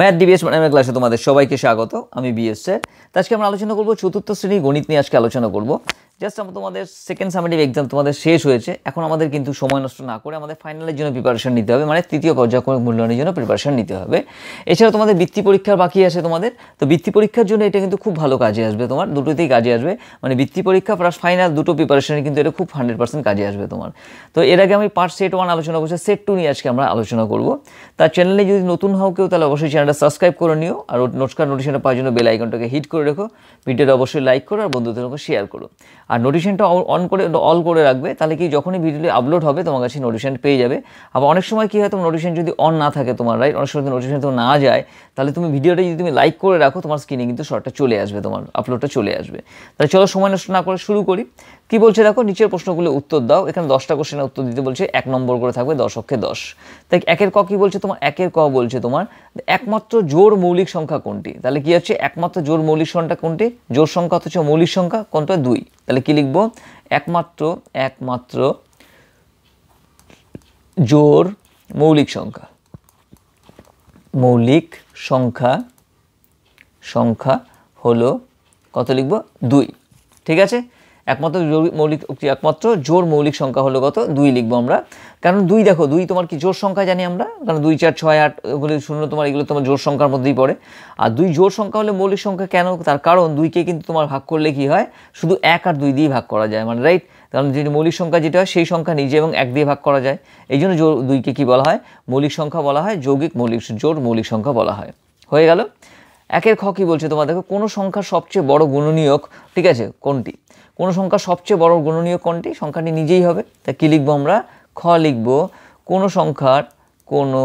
math DBS ম্যাডামের ক্লাসে তোমাদের সবাইকে স্বাগত আমি বিএসএ আজকে আমরা আলোচনা করব চতুর্থ শ্রেণী গণিত নিয়ে আজকে আলোচনা করব জাস্ট আমার তোমাদের সেকেন্ড সামেটিভ এক্সাম তোমাদের শেষ হয়েছে এখন আমাদের কিন্তু সময় নষ্ট না করে আমাদের ফাইনালের জন্য প্রিপারেশন নিতে হবে মানে তৃতীয় পর্যায়ক্রমিক মূল্যায়নের জন্য প্রিপারেশন নিতে হবে এছাড়া তোমাদের বৃত্তি পরীক্ষার বাকি আছে তোমাদের তো বৃত্তি পরীক্ষার জন্য এটা কিন্তু খুব ভালো কাজে আসবে তোমার দুটোতেই কাজে আসবে মানে বৃত্তি পরীক্ষা প্লাস ফাইনাল দুটো প্রিপারেশনে কিন্তু এটা খুব হান্ড্রেড পার্সেন্ট কাজে আসবে তোমার তো এর আগে আমি পার্ট সেট ওয়ান আলোচনা করছি সেট টু নিয়ে আজকে আমরা আলোচনা করব তার চ্যানেলে যদি নতুন হও কেউ তাহলে অবশ্যই চ্যানেলটা সাবস্ক্রাইব করে নিও আর নোটকার নোটিশনটা পাওয়ার জন্য বেল আইকনটাকে হিট করে রেখো ভিডিওটা অবশ্যই লাইক করো আর বন্ধুদের শেয়ার করো আর নোটিশনটা অন করে অল করে রাখবে তাহলে কি যখনই ভিডিওটি আপলোড হবে তোমার কাছে নোটিশন পেয়ে যাবে আবার অনেক সময় কী হয় তোমার নোটিশন যদি অন না থাকে তোমার রাইট অনেক সময় নোটিশন তো না যায় তাহলে তুমি ভিডিওটা যদি তুমি লাইক করে রাখো তোমার স্ক্রিনে কিন্তু শর্টটা চলে আসবে তোমার আপলোডটা চলে আসবে তাহলে চলো সময় নষ্ট না করে শুরু করি কি বলছে দেখো নিচের প্রশ্নগুলো উত্তর দাও এখানে দশটা কোশ্চেনের উত্তর দিতে বলছে এক নম্বর করে থাকবে দশককে দশ তাই একের ক কি বলছে তোমার একের ক বলছে তোমার একমাত্র জোর মৌলিক সংখ্যা কোনটি তাহলে কি হচ্ছে একমাত্র জোর মৌলিক সংখ্যা কোনটি জোর সংখ্যা হচ্ছে মৌলিক সংখ্যা কোনটা দুই তাহলে কি লিখবো একমাত্র একমাত্র জোর মৌলিক সংখ্যা মৌলিক সংখ্যা সংখ্যা হলো কত লিখব দুই ঠিক আছে একমাত্র মৌলিক একমাত্র জোর মৌলিক সংখ্যা হলো কত দুই লিখবো আমরা কারণ দুই দেখো দুই তোমার কি জোর সংখ্যা জানি আমরা কারণ দুই চার ছয় আট ওগুলো শূন্য তোমার এগুলো তোমার জোর সংখ্যার মধ্যেই পড়ে আর দুই জোর সংখ্যা হলে মৌলিক সংখ্যা কেন তার কারণ দুইকে কিন্তু তোমার ভাগ করলে কি হয় শুধু এক আর দুই দিয়ে ভাগ করা যায় মানে রাইট কারণ যে মৌলিক সংখ্যা যেটা হয় সেই সংখ্যা নিজে এবং এক দিয়ে ভাগ করা যায় এই জন্য জোর দুইকে কী বলা হয় মৌলিক সংখ্যা বলা হয় যৌগিক মৌলিক জোর মৌলিক সংখ্যা বলা হয় হয়ে গেল একের খ কী বলছে তোমার দেখো কোনো সংখ্যার সবচেয়ে বড় গুণনীয়ক ঠিক আছে কোনটি কোনো সংখ্যার সবচেয়ে বড় গুণনীয়ক কোনটি সংখ্যাটি নিজেই হবে তা কী লিখবো আমরা খ লিখবো কোনো সংখ্যার কোনো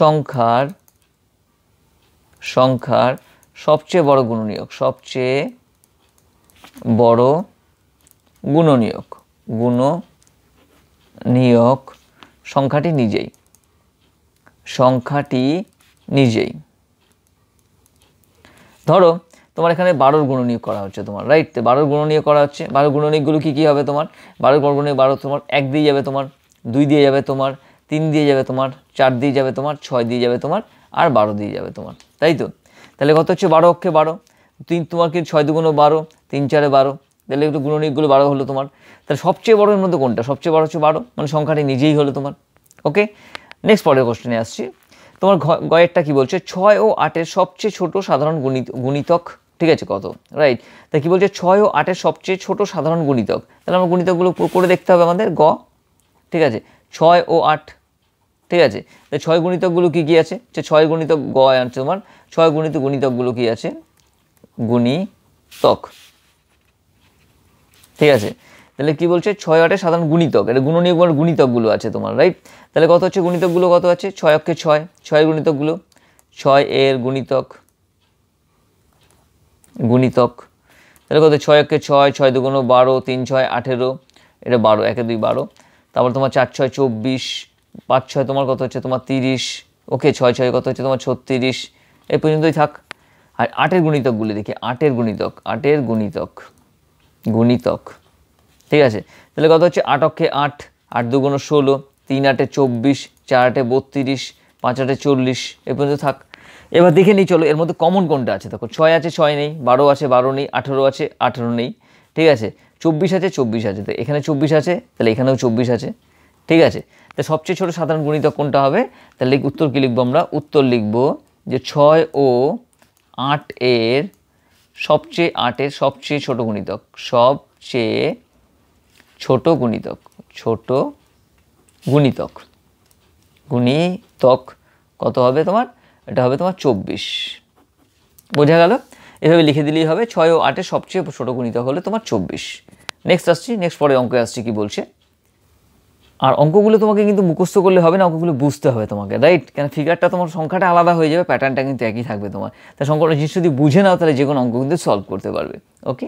সংখ্যার সংখ্যার সবচেয়ে বড় গুণনীয়ক সবচেয়ে বড় গুণনীয়ক গুণ নিয়োগ সংখ্যাটি নিজেই সংখ্যাটি নিজেই ধরো তোমার এখানে বারোর গুণনীয় করা হচ্ছে তোমার রাইট বারোর গুণনীয় করা হচ্ছে বারো গুণনীয়গুলো কী কী হবে তোমার বারোর গুণনীয় বারো তোমার এক দিয়ে যাবে তোমার দুই দিয়ে যাবে তোমার তিন দিয়ে যাবে তোমার চার দিয়ে যাবে তোমার ছয় দিয়ে যাবে তোমার আর বারো দিয়ে যাবে তোমার তাই তো তাহলে কত হচ্ছে বারো অক্ষে বারো তিন তোমার কি ছয় দুগুণ বারো তিন চারে বারো তাহলে একটু গুণনীয়গুলো বারো হলো তোমার তাহলে সবচেয়ে বড়োর মধ্যে কোনটা সবচেয়ে বড় হচ্ছে বারো মানে সংখ্যাটি নিজেই হলো তোমার ওকে নেক্সট পরের কোশ্চেনে আসছি তোমার গয়েরটা কি বলছে ছয় ও আটের সবচেয়ে ছোট সাধারণ গুণিতক ঠিক আছে কত রাইট তা কি বলছে ছয় ও আটের সবচেয়ে ছোট সাধারণ গুণিতক তাহলে আমরা গুণিতকগুলো করে দেখতে হবে আমাদের গ ঠিক আছে ছয় ও আট ঠিক আছে তো ছয় গুণিতকগুলো কী কী আছে যে ছয় গুণিতক গ আছে তোমার ছয় গুণিত গুণিতকগুলো কী আছে গুণিতক ঠিক আছে তাহলে কি বলছে ছয় আটে সাধারণ গুণিতক এটা গুণনীয় গুণিতকগুলো আছে তোমার রাইট তাহলে কত হচ্ছে গুণিতকগুলো কত আছে ছয় অক্ষে ছয় ছয়ের গুণিতকগুলো ছয় এর গুণিতক গুণিতক তাহলে কত ছয় অক্ষে ছয় ছয় দুগুণ বারো তিন ছয় আঠেরো এটা বারো একে দুই বারো তারপর তোমার চার ছয় চব্বিশ পাঁচ ছয় তোমার কত হচ্ছে তোমার তিরিশ ওকে ছয় ছয় কত হচ্ছে তোমার ছত্রিশ এই পর্যন্তই থাক আর আটের গুণিতকগুলি দেখি আটের গুণিতক আটের গুণিতক গুণিতক ঠিক আছে তাহলে কত হচ্ছে আটকে আট আট দুগুণ ষোলো তিন আটে চব্বিশ চার আটে বত্রিশ পাঁচ আটে চল্লিশ এ পর্যন্ত থাক এবার দেখে নিই চলো এর মধ্যে কমন কোনটা আছে দেখো ছয় আছে ছয় নেই বারো আছে বারো নেই আঠেরো আছে আঠেরো নেই ঠিক আছে চব্বিশ আছে চব্বিশ আছে তো এখানে চব্বিশ আছে তাহলে এখানেও চব্বিশ আছে ঠিক আছে তো সবচেয়ে ছোটো সাধারণ গণিতক কোনটা হবে তাহলে উত্তর কী লিখবো আমরা উত্তর লিখব যে ছয় ও আট এর সবচেয়ে আটের সবচেয়ে ছোট গুণিতক সবচেয়ে ছোট গুণিতক ছোট গুণিতক গুণিতক কত হবে তোমার এটা হবে তোমার চব্বিশ বোঝা গেল এভাবে লিখে দিলেই হবে ছয় ও আটের সবচেয়ে ছোট গুণিতক হলে তোমার চব্বিশ নেক্সট আসছি নেক্সট পরে অঙ্ক আসছি কি বলছে আর অঙ্কগুলো তোমাকে কিন্তু মুখস্থ করলে হবে না অঙ্কগুলো বুঝতে হবে তোমাকে রাইট কেন ফিগারটা তোমার সংখ্যাটা আলাদা হয়ে যাবে প্যাটার্নটা কিন্তু একই থাকবে তোমার তা সংখ্যাটা জিনিস যদি বুঝে নাও তাহলে যে কোনো অঙ্ক কিন্তু সলভ করতে পারবে ওকে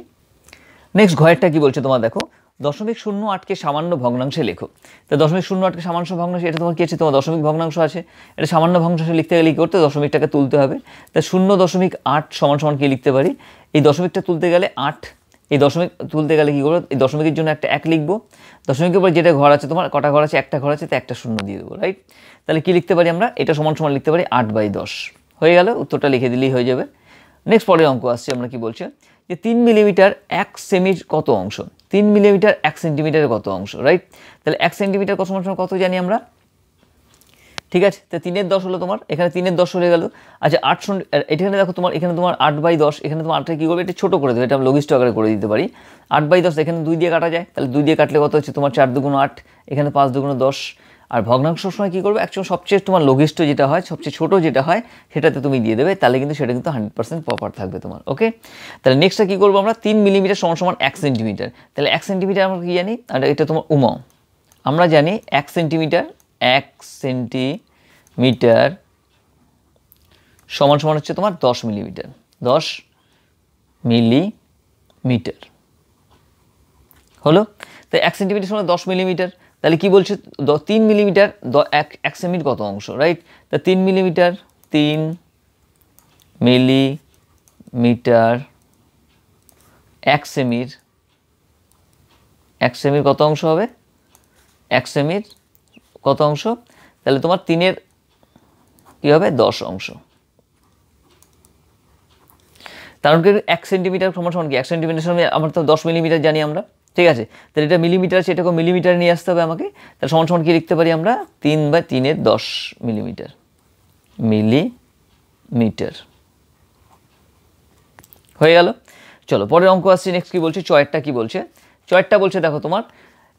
নেক্সট ঘয়েরটা কি বলছে তোমার দেখো দশমিক শূন্য আটকে সামান্য ভগ্নাংশে লেখো তা দশমিক শূন্য আটকে সামান্য ভগ্নাংশ এটা তোমার কী আছে তোমার দশমিক ভগ্নাংশ আছে এটা সামান্য ভগ্নাংশে লিখতে গেলে কী করতে দশমিকটাকে তুলতে হবে তা শূন্য দশমিক আট সমান সমান কী লিখতে পারি এই দশমিকটা তুলতে গেলে আট এই দশমিক তুলতে গেলে কী করবো এই দশমিকের জন্য একটা এক লিখবো দশমিকের পর যেটা ঘর আছে তোমার কটা ঘর আছে একটা ঘর আছে তো একটা শূন্য দিয়ে দেবো রাইট তাহলে কী লিখতে পারি আমরা এটা সমান সমান লিখতে পারি আট বাই দশ হয়ে গেল উত্তরটা লিখে দিলেই হয়ে যাবে নেক্সট পরের অঙ্ক আসছে আমরা কি বলছি যে তিন মিলিমিটার এক সেমির কত অংশ তিন মিলিমিটার এক সেন্টিমিটারের কত অংশ রাইট তাহলে এক সেন্টিমিটার কত সমান কত জানি আমরা ঠিক আছে তো তিনের দশ হলো তোমার এখানে তিনের দশ হয়ে গেল আচ্ছা আট এখানে দেখো তোমার এখানে তোমার আট বাই দশ এখানে তোমার আটটা কী করবে এটা ছোটো করে দেবে এটা আমি লঘিষ্ঠ আকারে করে দিতে পারি আট বাই দশ এখানে দুই দিয়ে কাটা যায় তাহলে দুই দিয়ে কাটলে কত হচ্ছে তোমার চার দুগুণ আট এখানে পাঁচ দুগুণ দশ আর ভগ্নাংশ সময় কী করবে একচুয়াল সবচেয়ে তোমার লঘিষ্ঠ যেটা হয় সবচেয়ে ছোটো যেটা হয় সেটাতে তুমি দিয়ে দেবে তাহলে কিন্তু সেটা কিন্তু হান্ড্রেড পার্সেন্ট প্রপার থাকবে তোমার ওকে তাহলে নেক্সটটা কী করবো আমরা তিন মিলিমিটার সমান সমান এক সেন্টিমিটার তাহলে এক সেন্টিমিটার আমরা কী জানি আর এটা তোমার উম আমরা জানি এক সেন্টিমিটার এক সেন্টিমিটার সমান সমান হচ্ছে তোমার দশ মিলিমিটার দশ মিলিমিটার হলো তো এক সেন্টিমিটার সমান দশ মিলিমিটার তাহলে কি বলছে তিন মিলিমিটার এক এক সেমির কত অংশ রাইট তা তিন মিলিমিটার তিন মিলিমিটার এক সেমির এক সেমির কত অংশ হবে এক সেমির কত অংশ তাহলে তোমার তিনের কী হবে দশ অংশ তার মানে এক সেন্টিমিটার সমান সমান কি এক সেন্টিমিটার সমান আমরা তো দশ মিলিমিটার জানি আমরা ঠিক আছে তাহলে এটা মিলিমিটার সেটাকে মিলিমিটার নিয়ে আসতে হবে আমাকে তাহলে সমান সমান কি লিখতে পারি আমরা তিন বা তিনের দশ মিলিমিটার মিলিমিটার হয়ে গেল চলো পরের অঙ্ক আসছি নেক্সট কী বলছে চয়েরটা কী বলছে চয়েরটা বলছে দেখো তোমার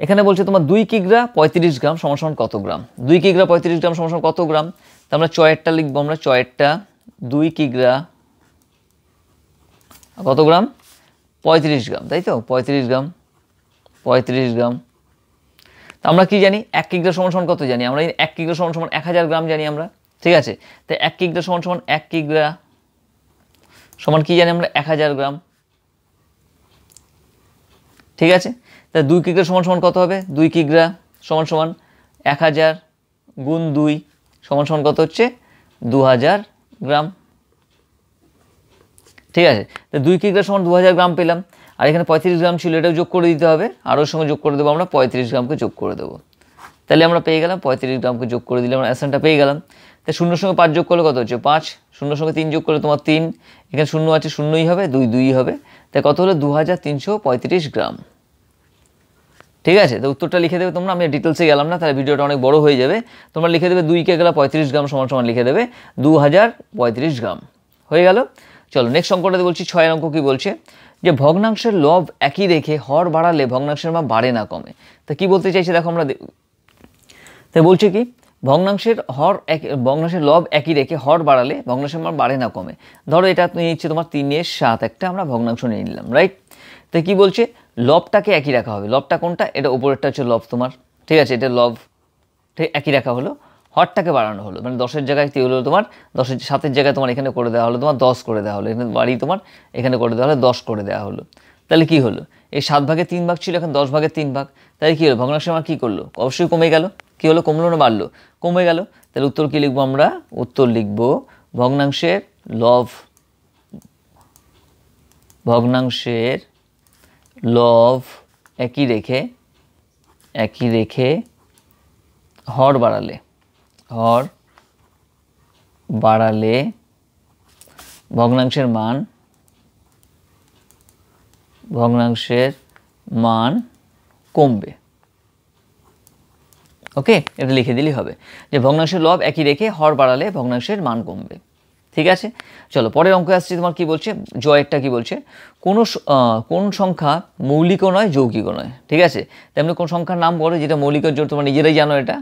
এখানে বলছে তোমার দুই কিগ্রা পঁয়ত্রিশ গ্রাম সমান কত গ্রাম দুই কিগ্রা পঁয়ত্রিশ গ্রাম সমান কত গ্রাম তো আমরা চয়েরটা লিখবো আমরা চয়েরটা দুই কিগ্রা কত গ্রাম পঁয়ত্রিশ গ্রাম তাই তো পঁয়ত্রিশ গ্রাম পঁয়ত্রিশ গ্রাম আমরা কি জানি এক কিগ্রা সমান সমান কত জানি আমরা এক কিগ্রা সমান সমান এক হাজার গ্রাম জানি আমরা ঠিক আছে তো এক কিগ্রা সমান সমান এক কিগ্রা সমান কি জানি আমরা এক হাজার গ্রাম ঠিক আছে তা দুই কিগ্রা সমান সমান কত হবে দুই কিগ্রা সমান সমান এক হাজার গুণ দুই সমান সমান কত হচ্ছে দু হাজার গ্রাম ঠিক আছে তো দুই কিগ্রা সমান দু হাজার গ্রাম পেলাম আর এখানে পঁয়ত্রিশ গ্রাম ছিল এটাও যোগ করে দিতে হবে আরও সঙ্গে যোগ করে দেবো আমরা পঁয়ত্রিশ গ্রামকে যোগ করে দেবো তাহলে আমরা পেয়ে গেলাম পঁয়ত্রিশ গ্রামকে যোগ করে দিলে আমরা অ্যাসানটা পেয়ে গেলাম তাই শূন্যর সঙ্গে পাঁচ যোগ করলে কত হচ্ছে পাঁচ শূন্যর সঙ্গে তিন যোগ করলে তোমার তিন এখানে শূন্য আছে শূন্যই হবে দুই দুই হবে তাই কত হলো দু হাজার তিনশো পঁয়ত্রিশ গ্রাম ঠিক আছে তো উত্তরটা লিখে দেবে তোমরা আমি ডিটেলসে গেলাম না তাহলে ভিডিওটা অনেক বড় হয়ে যাবে তোমরা লিখে দেবে দুই কে গেলে পঁয়ত্রিশ গ্রাম সমান সমান লিখে দেবে দু হাজার পঁয়ত্রিশ গ্রাম হয়ে গেল চলো নেক্সট অঙ্কটাতে বলছি ছয় অঙ্ক কী বলছে যে ভগ্নাংশের লব একই রেখে হর বাড়ালে ভগ্নাংশের মা বাড়ে না কমে তা কি বলতে চাইছে দেখো আমরা তাই বলছে কি ভগ্নাংশের হর এক ভগ্নাংশের লব একই রেখে হর বাড়ালে ভগ্নাংশের মাপ বাড়ে না কমে ধরো এটা নিয়ে নিচ্ছে তোমার তিনের সাত একটা আমরা ভগ্নাংশ নিয়ে নিলাম রাইট তো কি বলছে লবটাকে একই রাখা হবে লবটা কোনটা এটা ওপরেরটা হচ্ছে লব তোমার ঠিক আছে এটা লব ঠিক একই রাখা হলো হরটাকে বাড়ানো হলো মানে দশের জায়গায় কী হলো তোমার দশের সাতের জায়গায় তোমার এখানে করে দেওয়া হলো তোমার দশ করে দেওয়া হলো এখানে বাড়ি তোমার এখানে করে দেওয়া হলো দশ করে দেওয়া হলো তাহলে কী হলো এই সাত ভাগে তিন ভাগ ছিল এখন দশ ভাগে তিন ভাগ তাহলে কী হলো ভগ্নাংশ আমার কী করলো অবশ্যই কমে গেল কী হলো কমলো না বাড়লো কমে গেল তাহলে উত্তর কী লিখবো আমরা উত্তর লিখবো ভগ্নাংশের লভ ভগ্নাংশের লভ একই রেখে একই রেখে হর বাড়ালে হর বাড়ালে ভগ্নাংশের মান ভগ্নাংশের মান কমবে ওকে এটা লিখে দিলেই হবে যে ভগ্নাংশের লব একই রেখে হর বাড়ালে ভগ্নাংশের মান কমবে ঠিক আছে চলো পরের অঙ্ক আসছে তোমার কি বলছে জয়েরটা কি বলছে কোন কোন সংখ্যা মৌলিকও নয় যৌগিকও নয় ঠিক আছে তেমনি কোন সংখ্যার নাম বলো যেটা মৌলিকের জন্য তোমরা নিজেরাই জানো এটা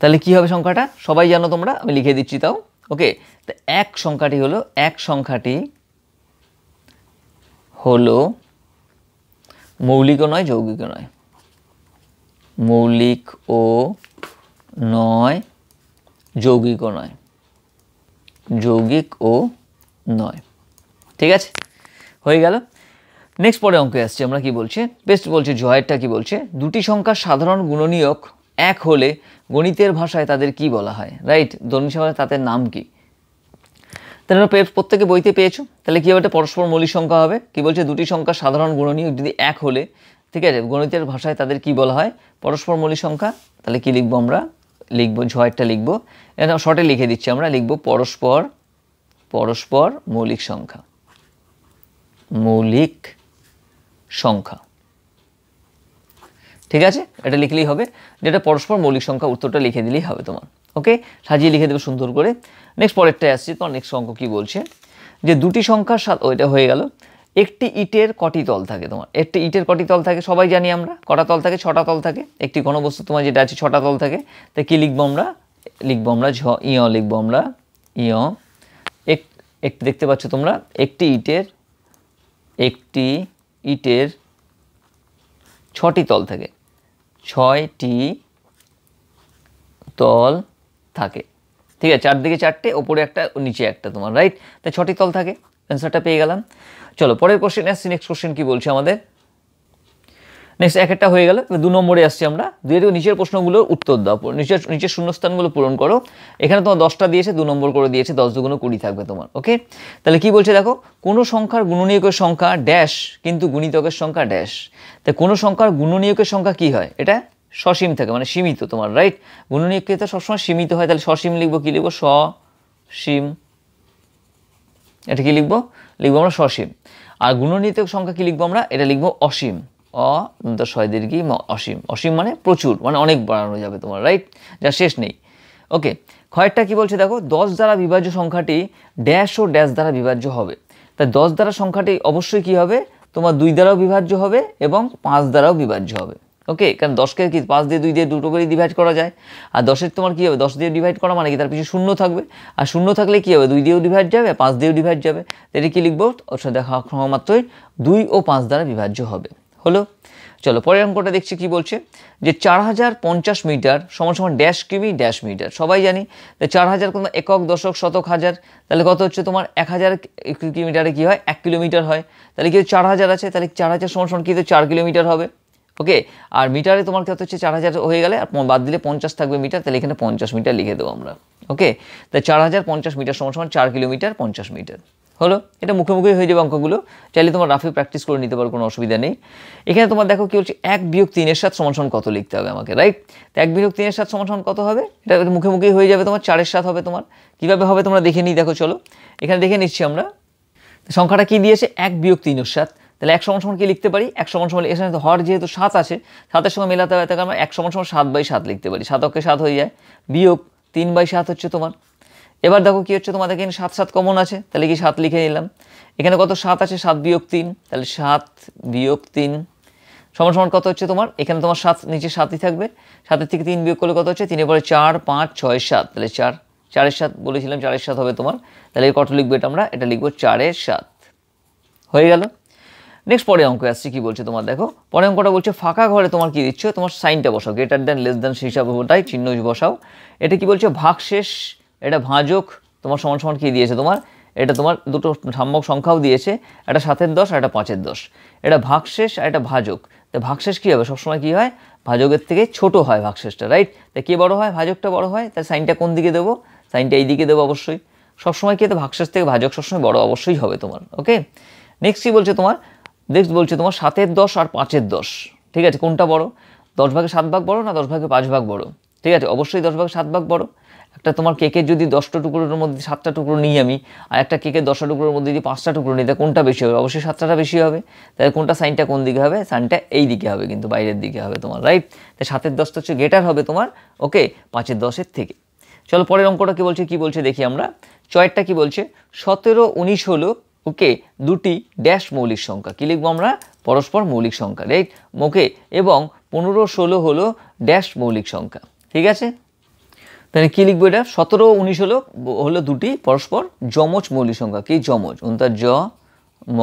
তাহলে কি হবে সংখ্যাটা সবাই জানো তোমরা আমি লিখে দিচ্ছি তাও ওকে তো এক সংখ্যাটি হলো এক সংখ্যাটি হলো মৌলিকও নয় যৌগিকও নয় মৌলিক ও নয় যৌগিকও নয় যৌগিক ও নয় ঠিক আছে হয়ে গেল নেক্সট পরে অঙ্কে আসছি আমরা কি বলছি বেস্ট বলছি জয়েরটা কি বলছে দুটি সংখ্যার সাধারণ গুণনীয়ক এক হলে গণিতের ভাষায় তাদের কি বলা হয় রাইট ধর্মী সামান্য তাদের নাম কি তাহলে প্রত্যেকে বইতে পেয়েছো তাহলে কী হবে পরস্পর মৌলিক সংখ্যা হবে কী বলছে দুটি সংখ্যা সাধারণ গুণনীয় যদি এক হলে ঠিক আছে গণিতের ভাষায় তাদের কি বলা হয় পরস্পর মৌলিক সংখ্যা তাহলে কি লিখবো আমরা লিখবো ঝয়েরটা লিখবো এটা শর্টে লিখে দিচ্ছি আমরা লিখবো পরস্পর পরস্পর মৌলিক সংখ্যা মৌলিক সংখ্যা ঠিক আছে এটা লিখলেই হবে যেটা পরস্পর মৌলিক সংখ্যা উত্তরটা লিখে দিলেই হবে তোমার ওকে সাজিয়ে লিখে দেবে সুন্দর করে নেক্সট পরেরটায় আসছি তোমার নেক্সট অঙ্ক কী বলছে যে দুটি সংখ্যার সাথে ওইটা হয়ে গেল একটি ইটের কটি তল থাকে তোমার একটি ইটের কটি তল থাকে সবাই জানি আমরা কটা তল থাকে ছটা তল থাকে একটি ঘনবস্তু তোমার যেটা আছে ছটা তল থাকে তাই কী লিখবো আমরা লিখবো আমরা ঝ ইয় লিখবো আমরা ইয় এক একটি দেখতে পাচ্ছ তোমরা একটি ইটের একটি ইটের ছটি তল থাকে ছয়টি তল থাকে ঠিক আছে চারদিকে চারটে ওপরে একটা নিচে একটা তোমার রাইট তাই ছটি তল থাকে অ্যান্সারটা পেয়ে গেলাম চলো পরের কোশ্চেন আসছি নেক্সট কোশ্চেন কী বলছে আমাদের নেক্সট এক একটা হয়ে গেল দু নম্বরে আসছি আমরা দুই থেকে নিচের প্রশ্নগুলোর উত্তর দাও নিচের নিচের শূন্যস্থানগুলো পূরণ করো এখানে তোমার দশটা দিয়েছে দু নম্বর করে দিয়েছে দশ দুগুণ কুড়ি থাকবে তোমার ওকে তাহলে কি বলছে দেখো কোনো সংখ্যার গুণনীয়কের সংখ্যা ড্যাশ কিন্তু গুণিতকের সংখ্যা ড্যাশ তাই কোনো সংখ্যার গুণনীয়কের সংখ্যা কি হয় এটা সসীম থাকে মানে সীমিত তোমার রাইট গুণনীয়কে তো সবসময় সীমিত হয় তাহলে সসীম লিখবো কী লিখবো সসীম এটা কি লিখবো লিখবো আমরা সসীম আর গুণনীয়ক সংখ্যা কি লিখবো আমরা এটা লিখবো অসীম অন্তঃসয় দীর্ঘি ম অসীম অসীম মানে প্রচুর মানে অনেক বাড়ানো যাবে তোমার রাইট যা শেষ নেই ওকে খয়েরটা কি বলছে দেখো দশ দ্বারা বিভাজ্য সংখ্যাটি ড্যাশ ও ড্যাশ দ্বারা বিভাজ্য হবে তাই দশ দ্বারা সংখ্যাটি অবশ্যই কি হবে তোমার দুই দ্বারাও বিভাজ্য হবে এবং পাঁচ দ্বারাও বিভাজ্য হবে ওকে কারণ দশকে কি পাঁচ দিয়ে দুই দিয়ে দুটো করে ডিভাইড করা যায় আর দশের তোমার কী হবে দশ দিয়ে ডিভাইড করা মানে কি তার পিছু শূন্য থাকবে আর শূন্য থাকলে কী হবে দুই দিয়েও ডিভাইড যাবে পাঁচ দিয়েও ডিভাইড যাবে এটা কী লিখবো দেখা মাত্রই দুই ও পাঁচ দ্বারা বিভাজ্য হবে হলো চলো পরের অঙ্কটা দেখছি কি বলছে যে চার হাজার পঞ্চাশ মিটার সমান সমান ড্যাশ কিমি ড্যাশ মিটার সবাই জানি চার হাজার কোনো একক দশক শতক হাজার তাহলে কত হচ্ছে তোমার এক হাজার কিলোমিটারে কী হয় এক কিলোমিটার হয় তাহলে কি চার হাজার আছে তাহলে চার হাজার সমান সমান কী তো চার কিলোমিটার হবে ওকে আর মিটারে তোমার কত হচ্ছে চার হাজার হয়ে গেলে আর বাদ দিলে পঞ্চাশ থাকবে মিটার তাহলে এখানে পঞ্চাশ মিটার লিখে দেবো আমরা ওকে তাহলে চার হাজার পঞ্চাশ মিটার সমান সমান চার কিলোমিটার পঞ্চাশ মিটার হলো এটা মুখোমুখি হয়ে যাবে অঙ্কগুলো চাইলে তোমার রাফে প্র্যাকটিস করে নিতে পারো কোনো অসুবিধা নেই এখানে তোমার দেখো কি হচ্ছে এক বিয়োগ তিনের সাত সমান কত লিখতে হবে আমাকে রাইট তো এক বিয়োগ তিনের সাত সমান কত হবে এটা মুখোমুখি হয়ে যাবে তোমার চারের সাত হবে তোমার কীভাবে হবে তোমরা দেখে নিই দেখো চলো এখানে দেখে নিচ্ছি আমরা সংখ্যাটা কী দিয়েছে এক বিয়োগ তিনের সাত তাহলে এক সমান সমান কি লিখতে পারি এক সমান সমান এখানে হর যেহেতু সাত আছে সাতের সঙ্গে মেলাতে হবে তাকে আমরা এক সমান সমান সাত বাই সাত লিখতে পারি সাত অক্ষে সাত হয়ে যায় বিয়োগ তিন বাই সাত হচ্ছে তোমার এবার দেখো কী হচ্ছে তোমাদের এখানে সাত সাত কমন আছে তাহলে কি সাত লিখে নিলাম এখানে কত সাত আছে সাত বিয়োগ তিন তাহলে সাত বিয়োগ তিন সমান সমান কত হচ্ছে তোমার এখানে তোমার সাত নিচে সাতই থাকবে সাতের থেকে তিন বিয়োগ করলে কত হচ্ছে তিনের পরে চার পাঁচ ছয় সাত তাহলে চার চারের সাত বলেছিলাম চারের সাত হবে তোমার তাহলে কত লিখবে এটা আমরা এটা লিখবো চারের সাত হয়ে গেল নেক্সট পরে অঙ্ক আসছে কী বলছে তোমার দেখো পরে অঙ্কটা বলছে ফাঁকা ঘরে তোমার কী দিচ্ছ তোমার সাইনটা বসাও গ্রেটার দ্যান লেস দ্যান সেই হিসাবে ওটাই চিহ্ন বসাও এটা কি বলছে ভাগ শেষ এটা ভাঁজক তোমার সমান সমান কী দিয়েছে তোমার এটা তোমার দুটো সাম্যক সংখ্যাও দিয়েছে একটা সাতের দশ আর একটা পাঁচের দশ এটা ভাগশেষ আর এটা ভাজক তো ভাগশেষ কী হবে সবসময় কী হয় ভাজকের থেকে ছোট হয় ভাগশেষটা রাইট তাই কে বড় হয় ভাজকটা বড় হয় তার সাইনটা কোন দিকে দেবো সাইনটা এই দিকে দেবো অবশ্যই সবসময় কী তো ভাগশেষ থেকে ভাজক সবসময় বড় অবশ্যই হবে তোমার ওকে নেক্সট কী বলছে তোমার নেক্সট বলছে তোমার সাতের দশ আর পাঁচের দশ ঠিক আছে কোনটা বড় দশ ভাগে সাত ভাগ বড় না দশ ভাগে পাঁচ ভাগ বড় ঠিক আছে অবশ্যই দশ ভাগে সাত ভাগ বড় একটা তোমার কেকের যদি দশটা টুকরোর মধ্যে সাতটা টুকরো নিই আমি আর একটা কেকের দশটা টুকরোর মধ্যে যদি পাঁচটা টুকরো নিই তাহলে কোনটা বেশি হবে অবশ্যই সাতটাটা বেশি হবে তাহলে কোনটা সাইনটা কোন দিকে হবে সাইনটা এই দিকে হবে কিন্তু বাইরের দিকে হবে তোমার রাইট তাই সাতের দশটা হচ্ছে গেটার হবে তোমার ওকে পাঁচের দশের থেকে চলো পরের অঙ্কটা কী বলছে কি বলছে দেখি আমরা চয়েরটা কি বলছে সতেরো উনিশ হলো ওকে দুটি ড্যাশ মৌলিক সংখ্যা কী লিখবো আমরা পরস্পর মৌলিক সংখ্যা রাইট ওকে এবং পনেরো ষোলো হলো ড্যাশ মৌলিক সংখ্যা ঠিক আছে তাহলে কী লিখবো এটা সতেরো উনিশ হলো হলো দুটি পরস্পর যমজ মৌলিক সংখ্যা কি যমজ তার জ ম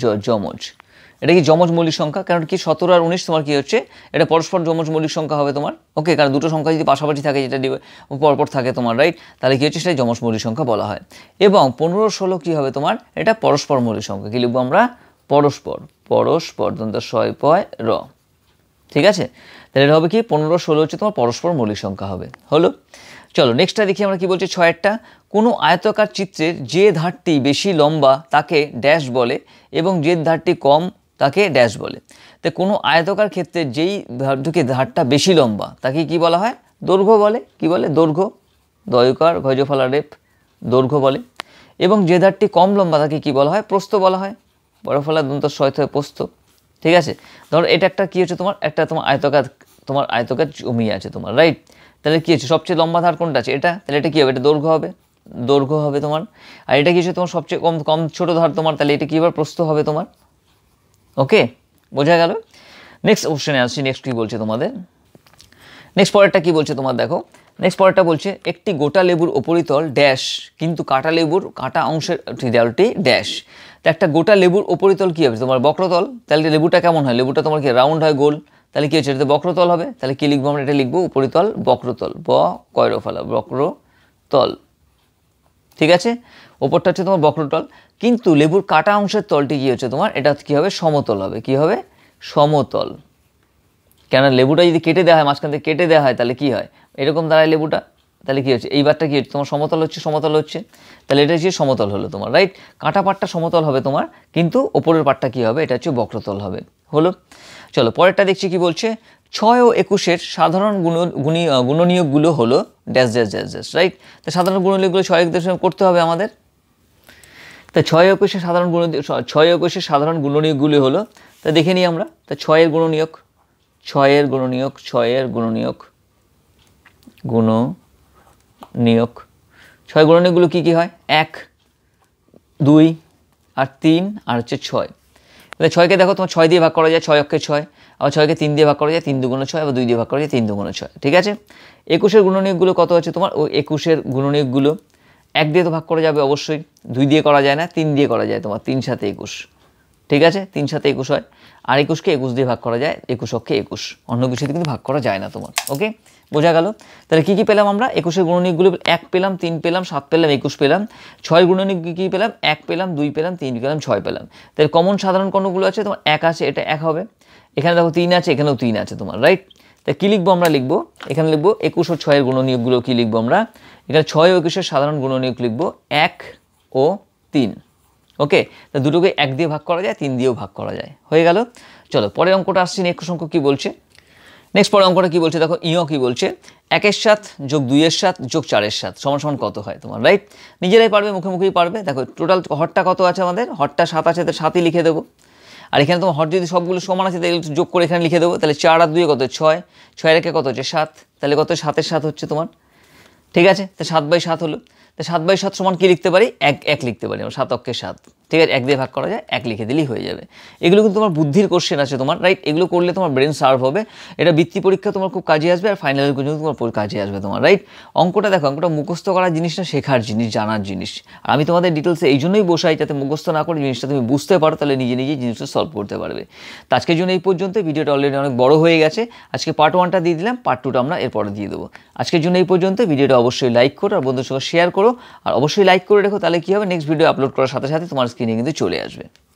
জ যমজ এটা কি যমজ মৌলিক সংখ্যা কারণ কি সতেরো আর উনিশ তোমার কী হচ্ছে এটা পরস্পর যমজ মৌলিক সংখ্যা হবে তোমার ওকে কারণ দুটো সংখ্যা যদি পাশাপাশি থাকে যেটা পরপর থাকে তোমার রাইট তাহলে কী হচ্ছে সেটা যমজ মৌলিক সংখ্যা বলা হয় এবং পনেরো ষোলো কী হবে তোমার এটা পরস্পর মৌলিক সংখ্যা কী লিখবো আমরা পরস্পর পরস্পর দন্ত ছয় পয় র ঠিক আছে তাহলে এটা হবে কি পনেরো ষোলো হচ্ছে তোমার পরস্পর মৌলিক সংখ্যা হবে হলো চলো নেক্সটটা দেখি আমরা কি বলছি ছয়েরটা কোনো আয়তকার চিত্রের যে ধারটি বেশি লম্বা তাকে ড্যাশ বলে এবং যে ধারটি কম তাকে ড্যাশ বলে তো কোনো আয়তকার ক্ষেত্রে যেই ধারটুকে ধারটা বেশি লম্বা তাকে কি বলা হয় দৈর্ঘ্য বলে কি বলে দৈর্ঘ্য দয়কার গজফলা রেপ দৈর্ঘ্য বলে এবং যে ধারটি কম লম্বা তাকে কি বলা হয় প্রস্থ বলা হয় বড়ফলা দন্ত শয়ত প্রস্ত ঠিক আছে ধরো এটা একটা কী হচ্ছে তোমার একটা তোমার আয়তকার তোমার আয়তকার জমি আছে তোমার রাইট তাহলে কী হচ্ছে সবচেয়ে লম্বা ধার কোনটা আছে এটা তাহলে এটা কী হবে এটা দৈর্ঘ্য হবে দৈর্ঘ্য হবে তোমার আর এটা কী হচ্ছে তোমার সবচেয়ে কম কম ছোটো ধার তোমার তাহলে এটা কী হবে প্রস্থ হবে তোমার ওকে বোঝা গেল নেক্সট অপশানে আসছি নেক্সট কী বলছে তোমাদের নেক্সট পরেরটা কী বলছে তোমার দেখো নেক্সট পরেরটা বলছে একটি গোটা লেবুর ওপরিতল ড্যাশ কিন্তু কাটা লেবুর কাটা অংশের দেওয়ালটি ড্যাশ তা একটা গোটা লেবুর ওপরিতল কী হবে তোমার বক্রতল তাহলে লেবুটা কেমন হয় লেবুটা তোমার কি রাউন্ড হয় গোল তাহলে কী হচ্ছে এটা বক্রতল হবে তাহলে কী লিখবো আমরা এটা লিখবো উপরিতল বক্রতল ব কয়রফলা বক্রতল ঠিক আছে ওপরটা হচ্ছে তোমার বক্রতল কিন্তু লেবুর কাটা অংশের তলটি কী হচ্ছে তোমার এটা কী হবে সমতল হবে কী হবে সমতল কেন লেবুটা যদি কেটে দেওয়া হয় মাঝখান থেকে কেটে দেওয়া হয় তাহলে কী হয় এরকম দাঁড়ায় লেবুটা তাহলে কী হচ্ছে এইবারটা কী হচ্ছে তোমার সমতল হচ্ছে সমতল হচ্ছে তাহলে এটা হচ্ছে সমতল হলো তোমার রাইট কাঁটা পাটটা সমতল হবে তোমার কিন্তু ওপরের পাটটা কী হবে এটা হচ্ছে বক্রতল হবে হলো চলো পরেরটা দেখছি কি বলছে ছয় ও একুশের সাধারণ গুণ গুণী গুণনীয়কগুলো হলো ড্যাস ড্যাস ড্যাস ড্যাস রাইট তো সাধারণ গুণনীয়গুলো ছয় এক করতে হবে আমাদের তা ছয় একুশের সাধারণ গুণ ছয় একুশের সাধারণ গুণনীয়গুলি হলো তা দেখে নিই আমরা তা ছয়ের গুণনীয়ক ছয়ের গুণনীয়ক ছয়ের গুণনীয়ক গুণ নিয়োগ ছয় গুণনীয়গুলো কী কী হয় এক দুই আর তিন আর হচ্ছে ছয় তাহলে ছয়কে দেখো তোমার ছয় দিয়ে ভাগ করা যায় ছয় অক্ষে ছয় আবার ছয়কে তিন দিয়ে ভাগ করা যায় তিন দুগুণে ছয় আবার দুই দিয়ে ভাগ করা যায় তিন দুগুণে ছয় ঠিক আছে একুশের গুণনীয়কগুলো কত হচ্ছে তোমার ও একুশের গুণনীয়কগুলো এক দিয়ে তো ভাগ করা যাবে অবশ্যই দুই দিয়ে করা যায় না তিন দিয়ে করা যায় তোমার তিন সাথে একুশ ঠিক আছে তিন সাথে একুশ হয় আর একুশকে একুশ দিয়ে ভাগ করা যায় একুশ অক্ষে একুশ অন্য কিছুতে কিন্তু ভাগ করা যায় না তোমার ওকে বোঝা গেল তাহলে কী কী পেলাম আমরা একুশের গুণনীকগুলো এক পেলাম তিন পেলাম সাত পেলাম একুশ পেলাম ছয় গুণনীক কী পেলাম এক পেলাম দুই পেলাম তিন পেলাম ছয় পেলাম তাহলে কমন সাধারণ কর্ণগুলো আছে তোমার এক আছে এটা এক হবে এখানে দেখো তিন আছে এখানেও তিন আছে তোমার রাইট তা কী লিখবো আমরা লিখবো এখানে লিখবো একুশ ও ছয়ের গুণনীয়কগুলো কী লিখবো আমরা এখানে ছয় ও একুশের সাধারণ গুণনীয়ক লিখবো এক ও তিন ওকে তা দুটোকে এক দিয়ে ভাগ করা যায় তিন দিয়েও ভাগ করা যায় হয়ে গেল চলো পরের অঙ্কটা আসছি একুশ অঙ্ক কী বলছে নেক্সট পরে অঙ্কটা কী বলছে দেখো ইও কী বলছে একের সাথ যোগ দুইয়ের সাথ যোগ চারের সাথ সমান সমান কত হয় তোমার রাইট নিজেরাই পারবে মুখে মুখেই পারবে দেখো টোটাল হটটা কত আছে আমাদের হটটা সাত আছে তো সাতই লিখে দেবো আর এখানে তোমার হট যদি সবগুলো সমান আছে তাহলে যোগ করে এখানে লিখে দেবো তাহলে চার আর দুয়ে কত ছয় ছয় রেখে কত হচ্ছে সাত তাহলে কত সাতের সাত হচ্ছে তোমার ঠিক আছে তো সাত বাই সাত হলো তো সাত বাই সাত সমান কী লিখতে পারি এক এক লিখতে পারি আমার সাত অক্ষের সাত ঠিক আছে এক দিয়ে ভাগ করা যায় এক লিখে দিলেই হয়ে যাবে এগুলো কিন্তু তোমার বুদ্ধির কোশ্চেন আছে তোমার রাইট এগুলো করলে তোমার ব্রেন সার্ভ হবে এটা বৃত্তি পরীক্ষা তোমার খুব কাজে আসবে আর ফাইনাল পর্যন্ত তোমার কাজে আসবে তোমার রাইট অঙ্কটা দেখো অঙ্কটা মুখস্থ করার জিনিসটা শেখার জিনিস জানার জিনিস আর আমি তোমাদের ডিটেলসে এই জন্যই বসাই যাতে মুখস্থ না করে জিনিসটা তুমি বুঝতে পারো তাহলে নিজে নিজে জিনিসটা সলভ করতে পারবে তো আজকের জন্য এই পর্যন্ত ভিডিওটা অলরেডি অনেক বড় হয়ে গেছে আজকে পার্ট ওয়ানটা দিয়ে দিলাম পার্ট টুটা আমরা এরপরে দিয়ে দেবো আজকের জন্য এই পর্যন্ত ভিডিওটা অবশ্যই লাইক করো আর বন্ধুর সঙ্গে শেয়ার করো আর অবশ্যই লাইক করে রেখো তাহলে কী হবে নেক্সট ভিডিও আপলোড করার সাথে সাথে তোমার স্ক্রিনে কিন্তু চলে আসবে